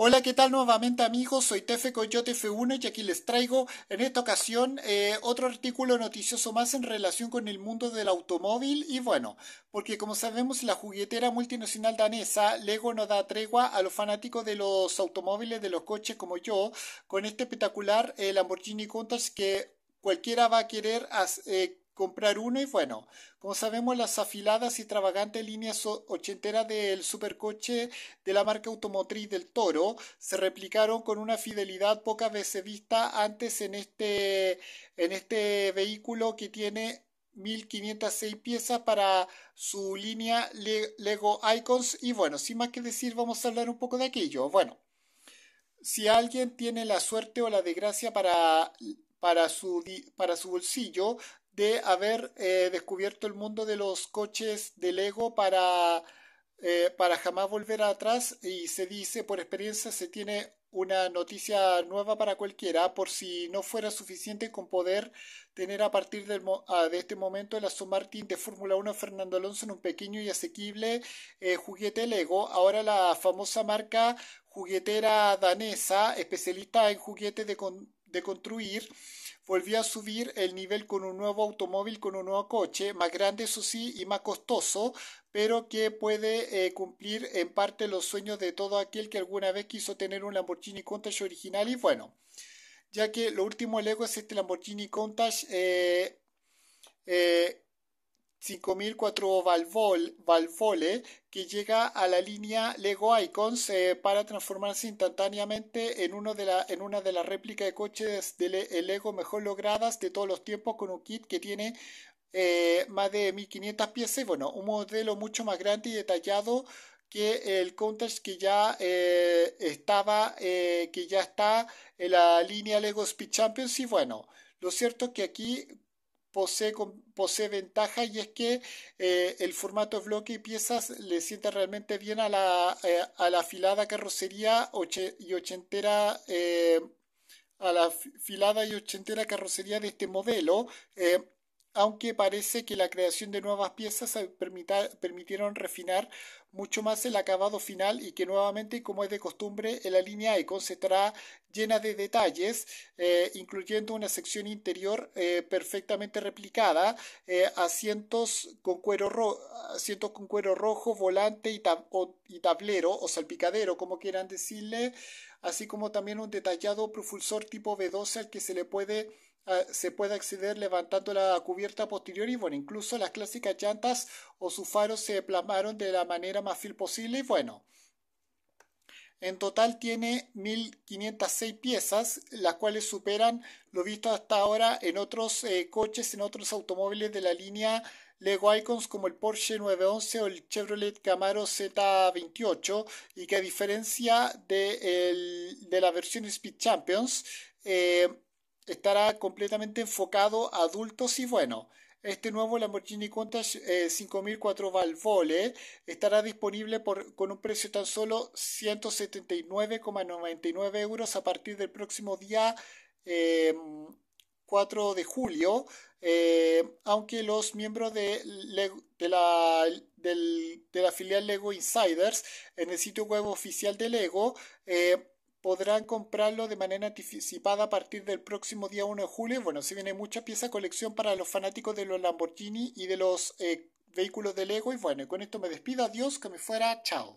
Hola, ¿qué tal nuevamente amigos? Soy Tefe Coyote F1 y aquí les traigo en esta ocasión eh, otro artículo noticioso más en relación con el mundo del automóvil y bueno, porque como sabemos la juguetera multinacional danesa Lego no da tregua a los fanáticos de los automóviles, de los coches como yo, con este espectacular eh, Lamborghini Countach que cualquiera va a querer... Eh, comprar uno y bueno, como sabemos las afiladas y extravagantes líneas ochenteras del supercoche de la marca automotriz del Toro se replicaron con una fidelidad pocas veces vista antes en este, en este vehículo que tiene 1506 piezas para su línea Lego Icons y bueno, sin más que decir vamos a hablar un poco de aquello. Bueno, si alguien tiene la suerte o la desgracia para para su, para su bolsillo de haber eh, descubierto el mundo de los coches de Lego para, eh, para jamás volver atrás y se dice por experiencia se tiene una noticia nueva para cualquiera por si no fuera suficiente con poder tener a partir ah, de este momento el Aston Martin de Fórmula 1 Fernando Alonso en un pequeño y asequible eh, juguete Lego. Ahora la famosa marca juguetera danesa, especialista en juguetes de, de construir, volvió a subir el nivel con un nuevo automóvil, con un nuevo coche, más grande eso sí y más costoso, pero que puede eh, cumplir en parte los sueños de todo aquel que alguna vez quiso tener un Lamborghini Countach original y bueno, ya que lo último Lego es este Lamborghini Countach eh, eh 5004 Valvole que llega a la línea Lego Icons eh, para transformarse instantáneamente en, uno de la, en una de las réplicas de coches de Lego mejor logradas de todos los tiempos con un kit que tiene eh, más de 1500 piezas bueno, un modelo mucho más grande y detallado que el Contest que ya eh, estaba, que ya está en la línea Lego Speed Champions y bueno, lo cierto es que aquí Posee, ventaja y es que eh, el formato de bloque y piezas le sienta realmente bien a la, eh, a la afilada carrocería y ochentera eh, a la afilada y ochentera carrocería de este modelo aunque parece que la creación de nuevas piezas eh, permitieron refinar mucho más el acabado final y que nuevamente, como es de costumbre, en la línea Eco se estará llena de detalles, eh, incluyendo una sección interior eh, perfectamente replicada, asientos, con cuero rojo, volante y, y tablero o salpicadero, como quieran decirle, así como también un detallado propulsor tipo B12 al que se le puede Ah, se puede acceder levantando la cubierta posterior y bueno, incluso las clásicas llantas o sus faros se plasmaron de la manera más fiel posible y bueno. En total tiene 1.506 piezas, las cuales superan lo visto hasta ahora en otros eh, coches, en otros automóviles de la línea Lego Icons como el Porsche 911 o el Chevrolet Camaro Z28 y que a diferencia de, de la versión Speed Champions, eh, estará completamente enfocado a adultos y bueno, este nuevo Lamborghini Countach eh, 5004 Valvole estará disponible por, con un precio tan solo 179,99 euros a partir del próximo día 4 em, de julio, eh, aunque los miembros de, de, la, de, la, filial Lego Insiders en el sitio web oficial de Lego eh, podrán comprarlo de manera anticipada a partir del próximo día 1 de julio. Bueno, se viene mucha pieza colección para los fanáticos de los Lamborghini y de los eh, vehículos de Lego. Y bueno, con esto me despido. Adiós, que me fuera. Chao.